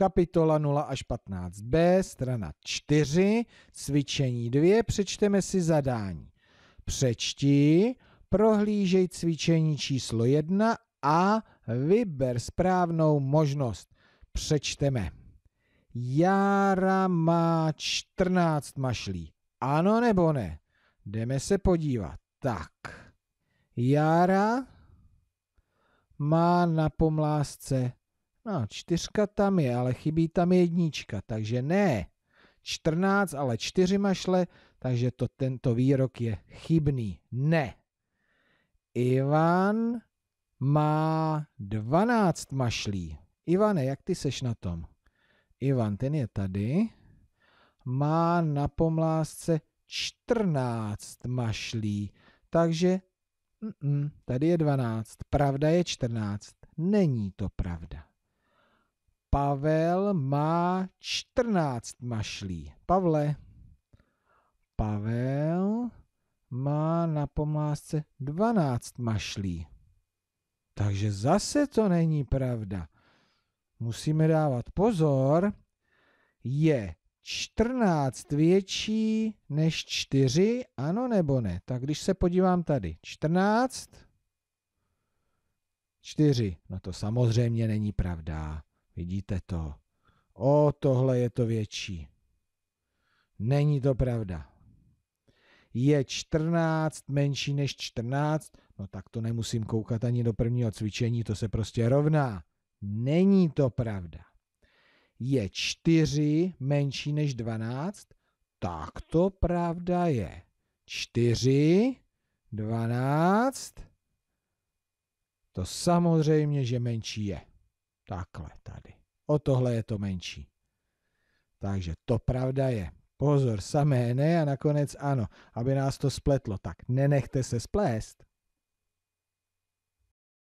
kapitola 0 až 15b, strana 4, cvičení 2, přečteme si zadání. Přečti, prohlížej cvičení číslo 1 a vyber správnou možnost. Přečteme. Jára má 14 mašlí. Ano nebo ne? Jdeme se podívat. Tak. Jára má na pomlásce No, čtyřka tam je, ale chybí tam jednička, takže ne 14, ale čtyři mašle, takže to, tento výrok je chybný. Ne. Ivan má 12 mašlí. Ivane, jak ty seš na tom? Ivan, ten je tady. Má na pomlásce 14 mašlí. Takže mm mm, tady je 12. Pravda je 14. Není to pravda. Pavel má 14 mašlí. Pavle, Pavel má na pomlázce 12 mašlí. Takže zase to není pravda. Musíme dávat pozor. Je 14 větší než 4, ano nebo ne? Tak když se podívám tady, 14, 4, no to samozřejmě není pravda. Vidíte to? O, tohle je to větší. Není to pravda. Je 14 menší než 14, no tak to nemusím koukat ani do prvního cvičení, to se prostě rovná. Není to pravda. Je 4 menší než 12, tak to pravda je. 4, 12, to samozřejmě, že menší je. Takhle tady. O tohle je to menší. Takže to pravda je. Pozor, samé ne a nakonec ano, aby nás to spletlo. Tak nenechte se splést.